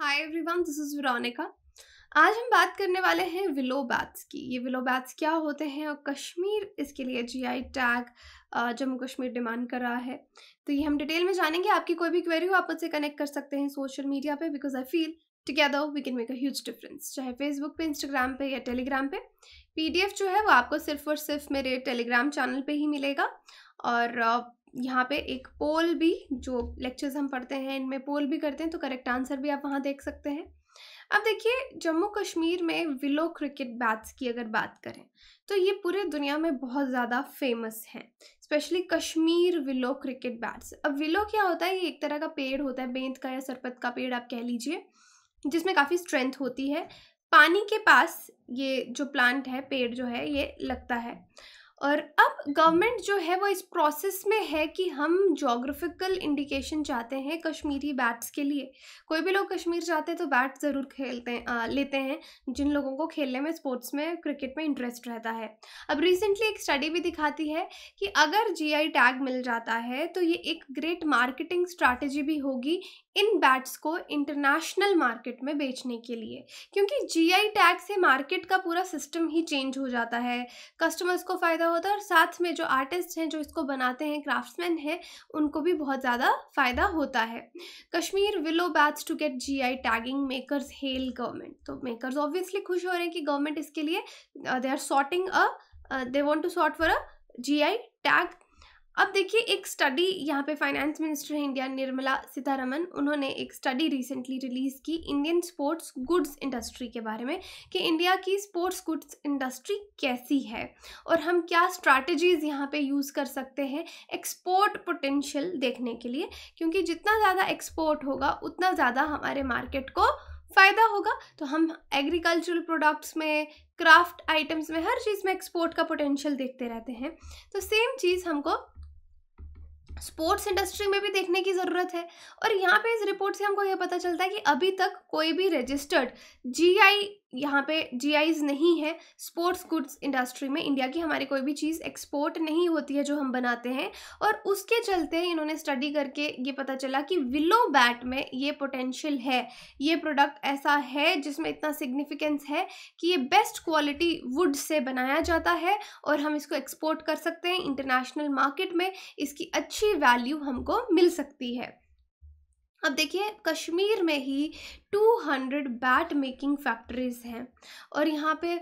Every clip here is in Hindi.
hi everyone this is Veronica आज हम बात करने वाले हैं विलो बैट्स की ये विलो बैट्स क्या होते हैं और कश्मीर इसके लिए GI tag Jammu Kashmir demand कर रहा है तो ये हम डिटेल में जानेंगे आपकी कोई भी क्वेरी हो आप मुझसे कनेक्ट कर सकते हैं सोशल मीडिया पे because I feel together we can make a huge difference चाहे फेसबुक पे इंस्टाग्राम पे या टेलीग्राम पे पीडीएफ जो है वो आपको सिर्फ और सिर्फ मेरे टेलीग्राम चैनल पे ही मिलेगा और यहाँ पे एक पोल भी जो लेक्चर्स हम पढ़ते हैं इनमें पोल भी करते हैं तो करेक्ट आंसर भी आप वहाँ देख सकते हैं अब देखिए जम्मू कश्मीर में विलो क्रिकेट बैट्स की अगर बात करें तो ये पूरे दुनिया में बहुत ज़्यादा फेमस हैं specially Kashmir willow cricket bats अब विलो क्या होता है ये एक तरह का पेड़ होता है बेंत का या सरपत का पेड़ आप कह लीजिए जिसमें काफ़ी स्ट्रेंथ होती है पानी के पास ये जो प्लांट है पेड़ जो है ये लगता है और अब गवर्नमेंट जो है वो इस प्रोसेस में है कि हम जोग्राफिकल इंडिकेशन चाहते हैं कश्मीरी बैट्स के लिए कोई भी लोग कश्मीर जाते हैं तो बैट ज़रूर खेलते हैं आ, लेते हैं जिन लोगों को खेलने में स्पोर्ट्स में क्रिकेट में इंटरेस्ट रहता है अब रिसेंटली एक स्टडी भी दिखाती है कि अगर जी टैग मिल जाता है तो ये एक ग्रेट मार्केटिंग स्ट्रैटेजी भी होगी इन बैट्स को इंटरनेशनल मार्केट में बेचने के लिए क्योंकि जीआई टैग से मार्केट का पूरा सिस्टम ही चेंज हो जाता है कस्टमर्स को फ़ायदा होता है और साथ में जो आर्टिस्ट हैं जो इसको बनाते हैं क्राफ्ट्समैन हैं उनको भी बहुत ज़्यादा फ़ायदा होता है Kashmir willow bats to get G I tagging makers hail government तो मेकर्स ऑब्वियसली खुश हो रहे हैं कि गवर्नमेंट इसके लिए they are sorting a they want to sort for a G I tag अब देखिए एक स्टडी यहाँ पे finance minister India Nirmala Sitharaman उन्होंने एक स्टडी रिसेंटली रिलीज़ की इंडियन स्पोर्ट्स गुड्स इंडस्ट्री के बारे में कि इंडिया की स्पोर्ट्स गुड्स इंडस्ट्री कैसी है और हम क्या स्ट्रैटेजीज़ यहाँ पे यूज़ कर सकते हैं एक्सपोर्ट पोटेंशियल देखने के लिए क्योंकि जितना ज़्यादा एक्सपोर्ट होगा उतना ज़्यादा हमारे मार्केट को फ़ायदा होगा तो हम एग्रीकल्चरल प्रोडक्ट्स में क्राफ्ट आइटम्स में हर चीज़ में एक्सपोर्ट का पोटेंशियल देखते रहते हैं तो सेम चीज़ हमको स्पोर्ट्स इंडस्ट्री में भी देखने की ज़रूरत है और यहाँ पे इस रिपोर्ट से हमको यह पता चलता है कि अभी तक कोई भी रजिस्टर्ड जीआई यहाँ पे जी नहीं है स्पोर्ट्स गुड्स इंडस्ट्री में इंडिया की हमारी कोई भी चीज़ एक्सपोर्ट नहीं होती है जो हम बनाते हैं और उसके चलते इन्होंने स्टडी करके ये पता चला कि विलो बैट में ये पोटेंशियल है ये प्रोडक्ट ऐसा है जिसमें इतना सिग्निफिकेंस है कि ये बेस्ट क्वालिटी वुड से बनाया जाता है और हम इसको एक्सपोर्ट कर सकते हैं इंटरनेशनल मार्केट में इसकी अच्छी वैल्यू हमको मिल सकती है अब देखिए कश्मीर में ही 200 बैट मेकिंग फैक्ट्रीज़ हैं और यहाँ पे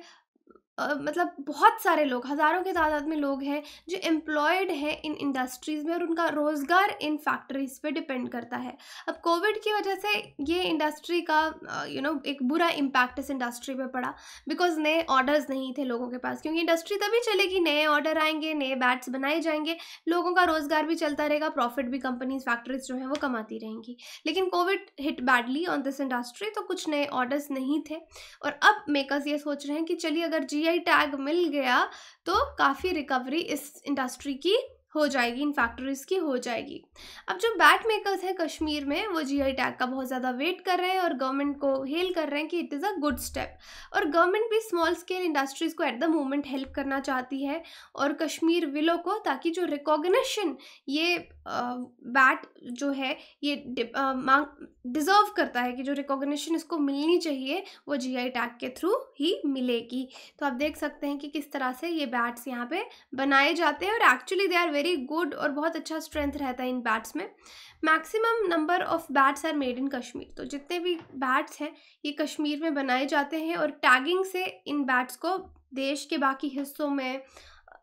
मतलब बहुत सारे लोग हज़ारों की तादाद में लोग हैं जो एम्प्लॉयड हैं इन इंडस्ट्रीज़ में और उनका रोज़गार इन फैक्ट्रीज़ पे डिपेंड करता है अब कोविड की वजह से ये इंडस्ट्री का यू नो एक बुरा इम्पैक्ट इस इंडस्ट्री पे पड़ा बिकॉज नए ऑर्डर्स नहीं थे लोगों के पास क्योंकि इंडस्ट्री तभी चलेगी नए ऑर्डर आएंगे नए बैट्स बनाए जाएंगे लोगों का रोज़गार भी चलता रहेगा प्रॉफिट भी कंपनीज फैक्ट्रीज जो हैं वो कमाती रहेंगी लेकिन Covid hit badly on this industry तो कुछ नए ऑर्डर्स नहीं थे और अब मेकर्स ये सोच रहे हैं कि चलिए अगर जी आई टैग मिल गया तो काफ़ी रिकवरी इस इंडस्ट्री की हो जाएगी इन फैक्ट्रीज़ की हो जाएगी अब जो बैट मेकर्स हैं कश्मीर में वो जी आई टैग का बहुत ज़्यादा वेट कर रहे हैं और गवर्नमेंट को हेल कर रहे हैं कि it is a good step और गवर्नमेंट भी स्मॉल स्केल इंडस्ट्रीज़ को एट द मोमेंट हेल्प करना चाहती है और कश्मीर विलो को ताकि जो रिकॉग्निशन ये बैट जो है ये मांग डिज़र्व करता है कि जो रिकॉग्निशन इसको मिलनी चाहिए वो जी आई टैग के थ्रू ही मिलेगी तो आप देख सकते हैं कि किस तरह से ये बैट्स यहाँ पे बनाए जाते हैं और actually they are very very good और बहुत अच्छा स्ट्रेंथ रहता है इन बैट्स में maximum number of bats are made in Kashmir तो जितने भी बैट्स हैं ये कश्मीर में बनाए जाते हैं और टैगिंग से इन बैट्स को देश के बाकी हिस्सों में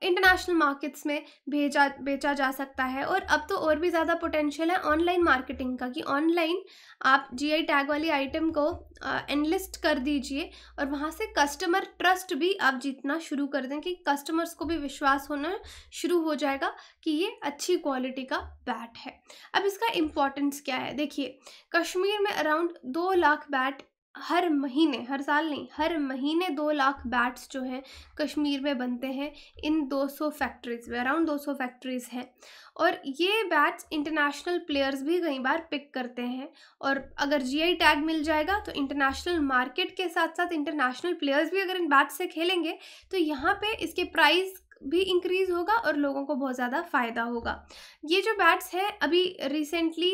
इंटरनेशनल मार्केट्स में भेजा बेचा जा सकता है और अब तो और भी ज़्यादा पोटेंशियल है ऑनलाइन मार्केटिंग का कि ऑनलाइन आप जीआई टैग वाली आइटम को एनलिस्ट कर दीजिए और वहाँ से कस्टमर ट्रस्ट भी आप जीतना शुरू कर दें कि कस्टमर्स को भी विश्वास होना शुरू हो जाएगा कि ये अच्छी क्वालिटी का बैट है अब इसका इम्पोर्टेंस क्या है देखिए कश्मीर में अराउंड दो लाख बैट हर महीने हर साल नहीं हर महीने दो लाख बैट्स जो हैं कश्मीर में बनते हैं इन 200 फैक्ट्रीज़ में अराउंड 200 फैक्ट्रीज़ हैं और ये बैट्स इंटरनेशनल प्लेयर्स भी कई बार पिक करते हैं और अगर जीआई टैग मिल जाएगा तो इंटरनेशनल मार्केट के साथ साथ इंटरनेशनल प्लेयर्स भी अगर इन बैट्स से खेलेंगे तो यहाँ पर इसके प्राइस भी इंक्रीज़ होगा और लोगों को बहुत ज़्यादा फ़ायदा होगा ये जो बैट्स हैं अभी recently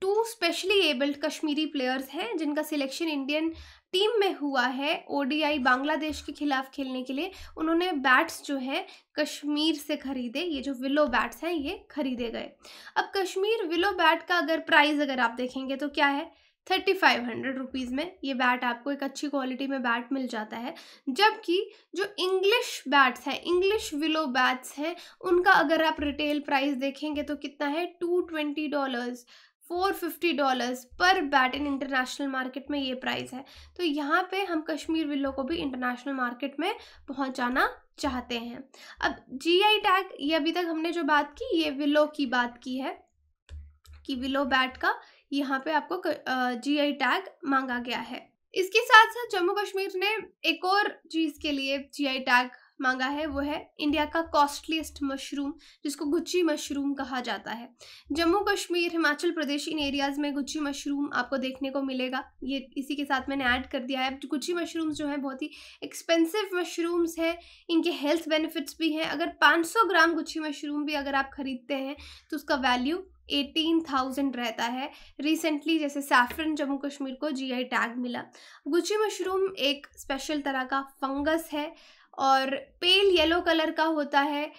to specially abled Kashmiri players हैं जिनका सिलेक्शन इंडियन टीम में हुआ है ओडीआई बांग्लादेश के खिलाफ खेलने के लिए उन्होंने बैट्स जो है कश्मीर से खरीदे ये जो विलो बैट्स हैं ये खरीदे गए अब कश्मीर विलो बैट का अगर प्राइस अगर आप देखेंगे तो क्या है थर्टी फाइव हंड्रेड रुपीज़ में ये बैट आपको एक अच्छी क्वालिटी में बैट मिल जाता है जबकि जो इंग्लिश बैट्स हैं इंग्लिश विलो बैट्स हैं उनका अगर आप रिटेल प्राइस देखेंगे तो कितना है two twenty dollars four fifty dollars per bat in international market में ये प्राइस है तो यहाँ पे हम कश्मीर विलो को भी इंटरनेशनल मार्केट में पहुँचाना चाहते हैं अब जीआई टैग ये अभी तक हमने जो बात की ये विलो की बात की है कि विलो बैट का यहाँ पे आपको जीआई टैग मांगा गया है इसके साथ साथ जम्मू कश्मीर ने एक और चीज़ के लिए आई टैग मांगा है वो है इंडिया का कॉस्टलीस्ट मशरूम जिसको गुच्ची मशरूम कहा जाता है जम्मू कश्मीर हिमाचल प्रदेश इन एरियाज़ में गुच्ची मशरूम आपको देखने को मिलेगा ये इसी के साथ मैंने ऐड कर दिया है गुच्ची मशरूम्स जो हैं बहुत ही एक्सपेंसिव मशरूम्स हैं इनके हेल्थ बेनिफिट्स भी हैं अगर 500 ग्राम गुच्छी मशरूम भी अगर आप ख़रीदते हैं तो उसका वैल्यू एटीन थाउजेंड रहता है रिसेंटली जैसे सैफरन जम्मू कश्मीर को जीआई टैग मिला गुच्छी मशरूम एक स्पेशल तरह का फंगस है और पेल येलो कलर का होता है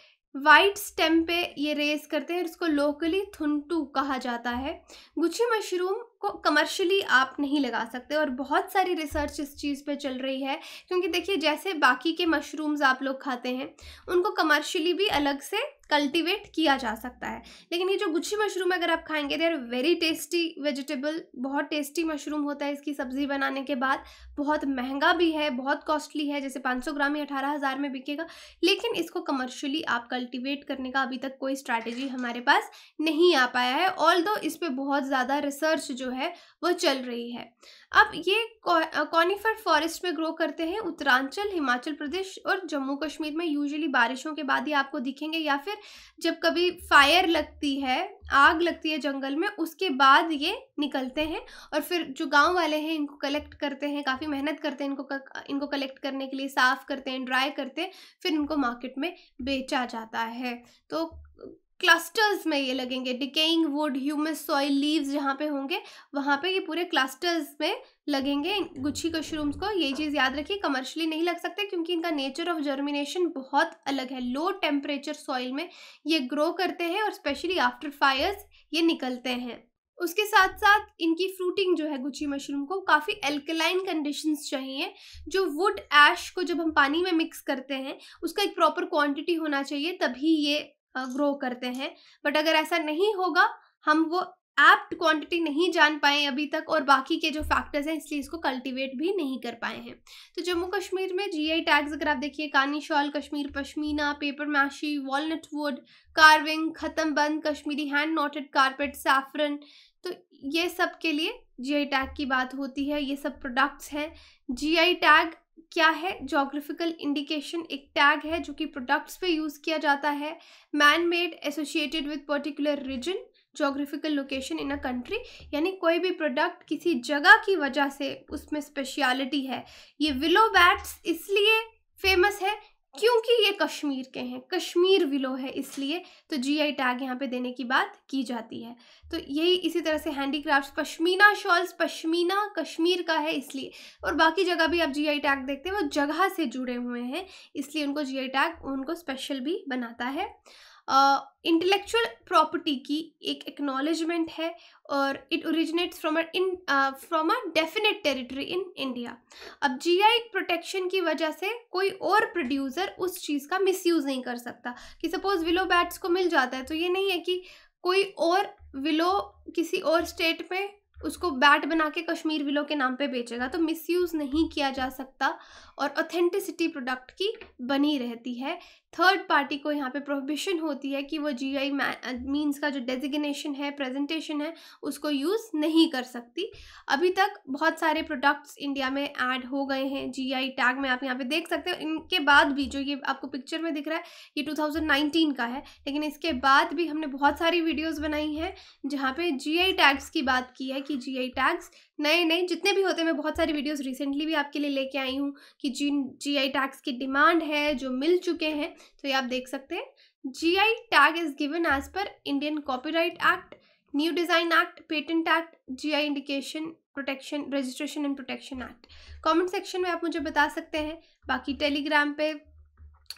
वाइट स्टेम पे ये रेस करते हैं इसको लोकली थुनटू कहा जाता है गुच्छी मशरूम को कमर्शियली आप नहीं लगा सकते और बहुत सारी रिसर्च इस चीज़ पे चल रही है क्योंकि देखिए जैसे बाकी के मशरूम्स आप लोग खाते हैं उनको कमर्शियली भी अलग से कल्टीवेट किया जा सकता है लेकिन ये जो गुच्छी मशरूम अगर आप खाएंगे they are very tasty vegetable बहुत टेस्टी मशरूम होता है इसकी सब्ज़ी बनाने के बाद बहुत महंगा भी है बहुत कॉस्टली है जैसे 500 ग्राम ही अठारह हज़ार में बिकेगा लेकिन इसको कमर्शियली आप कल्टिवेट करने का अभी तक कोई स्ट्रैटेजी हमारे पास नहीं आ पाया है ऑल दो इस पर बहुत ज़्यादा रिसर्च जो है वह चल रही है अब ये कॉनिफर फॉरेस्ट में ग्रो करते हैं उत्तरांचल हिमाचल प्रदेश और जम्मू कश्मीर में यूजली बारिशों के बाद ही आपको दिखेंगे या फिर जब कभी फायर लगती है आग लगती है जंगल में उसके बाद ये निकलते हैं और फिर जो गांव वाले हैं इनको कलेक्ट करते हैं काफ़ी मेहनत करते हैं इनको कर, इनको कलेक्ट करने के लिए साफ़ करते हैं ड्राई करते हैं फिर इनको मार्केट में बेचा जाता है तो क्लस्टर्स में ये लगेंगे decaying wood humus soil leaves जहाँ पे होंगे वहाँ पे ये पूरे क्लस्टर्स में लगेंगे गुच्छी कशरूम्स को ये चीज़ याद रखिए कमर्शली नहीं लग सकते क्योंकि इनका नेचर ऑफ जर्मिनेशन बहुत अलग है लो टेम्परेचर सॉइल में ये ग्रो करते हैं और स्पेशली आफ्टर फायर्स ये निकलते हैं उसके साथ साथ इनकी फ्रूटिंग जो है गुच्छी मशरूम को काफ़ी एल्कलाइन कंडीशंस चाहिए जो वुड ऐश को जब हम पानी में मिक्स करते हैं उसका एक प्रॉपर क्वांटिटी होना चाहिए तभी ये ग्रो करते हैं बट अगर ऐसा नहीं होगा हम वो एप्ट क्वांटिटी नहीं जान पाए अभी तक और बाकी के जो फैक्टर्स हैं इसलिए इसको कल्टीवेट भी नहीं कर पाए हैं तो जम्मू कश्मीर में जीआई टैग्स अगर आप देखिए Kani shawl Kashmir pashmina papier mache walnut wood carving khatamband Kashmiri hand knotted carpet saffron तो ये सब के लिए जीआई टैग की बात होती है ये सब प्रोडक्ट्स हैं जीआई टैग क्या है जोग्राफिकल इंडिकेशन एक टैग है जो कि प्रोडक्ट्स पे यूज़ किया जाता है man made associated with particular region geographical location in a country यानी कोई भी प्रोडक्ट किसी जगह की वजह से उसमें स्पेशलिटी है ये विलो बैट्स इसलिए फेमस है क्योंकि ये कश्मीर के हैं कश्मीर विलो है इसलिए तो जीआई टैग यहाँ पे देने की बात की जाती है तो यही इसी तरह से हैंडीक्राफ्ट्स पश्मीना शॉल्स पश्मीना कश्मीर का है इसलिए और बाकी जगह भी आप जीआई टैग देखते हैं वो जगह से जुड़े हुए हैं इसलिए उनको जीआई टैग उनको स्पेशल भी बनाता है इंटेलेक्चुअल प्रॉपर्टी की एक एक्नॉलेजमेंट है और it originates from a in from a definite territory in India अब जीआई प्रोटेक्शन की वजह से कोई और प्रोड्यूसर उस चीज़ का मिसयूज़ नहीं कर सकता कि सपोज़ विलो बैट्स को मिल जाता है तो ये नहीं है कि कोई और विलो किसी और स्टेट में उसको बैट बना के कश्मीर विलो के नाम पे बेचेगा तो मिसयूज़ नहीं किया जा सकता और ऑथेंटिसिटी प्रोडक्ट की बनी रहती है थर्ड पार्टी को यहाँ पे प्रोहिबिशन होती है कि वो जी आई मीन्स का जो डेजिग्नेशन है प्रेजेंटेशन है उसको यूज़ नहीं कर सकती अभी तक बहुत सारे प्रोडक्ट्स इंडिया में ऐड हो गए हैं जी आई टैग में आप यहाँ पे देख सकते हो इनके बाद भी जो ये आपको पिक्चर में दिख रहा है ये 2019 का है लेकिन इसके बाद भी हमने बहुत सारी वीडियोज़ बनाई हैं जहाँ पर जी आई टैग्स की बात की है कि जी आई टैग्स नए नए जितने भी होते हैं मैं बहुत सारी वीडियोस रिसेंटली भी आपके लिए लेके आई हूँ कि जिन जी आई टैग्स की डिमांड है जो मिल चुके हैं तो ये आप देख सकते हैं G I tag is given as per Indian copyright act new design act patent act G I indication protection registration and protection act comment section में आप मुझे बता सकते हैं बाकी टेलीग्राम पे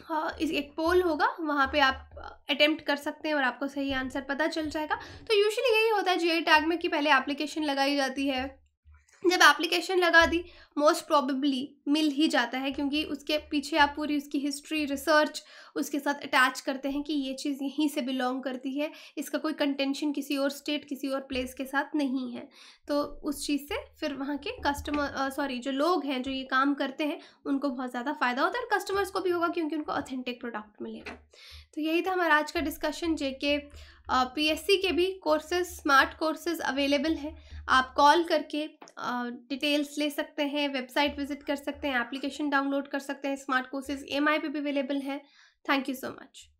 हाँ, एक पोल होगा वहाँ पे आप अटेम्प्ट कर सकते हैं और आपको सही आंसर पता चल जाएगा तो यूजुअली यही होता है जी टैग में कि पहले एप्लीकेशन लगाई जाती है जब एप्लीकेशन लगा दी मोस्ट प्रॉबेबली मिल ही जाता है क्योंकि उसके पीछे आप पूरी उसकी हिस्ट्री रिसर्च उसके साथ अटैच करते हैं कि ये चीज़ यहीं से बिलोंग करती है इसका कोई कंटेंशन किसी और स्टेट किसी और प्लेस के साथ नहीं है तो उस चीज़ से फिर वहाँ के कस्टमर सॉरी जो लोग हैं जो ये काम करते हैं उनको बहुत ज़्यादा फ़ायदा होता है और कस्टमर्स को भी होगा क्योंकि उनको ऑथेंटिक प्रोडक्ट मिलेगा तो यही था हमारा आज का डिस्कशन जेके पीएससी के भी कोर्सेज स्मार्ट कोर्सेज अवेलेबल हैं आप कॉल करके डिटेल्स ले सकते हैं वेबसाइट विजिट कर सकते हैं एप्लीकेशन डाउनलोड कर सकते हैं स्मार्ट कोर्सेज एम पे भी अवेलेबल हैं थैंक यू सो मच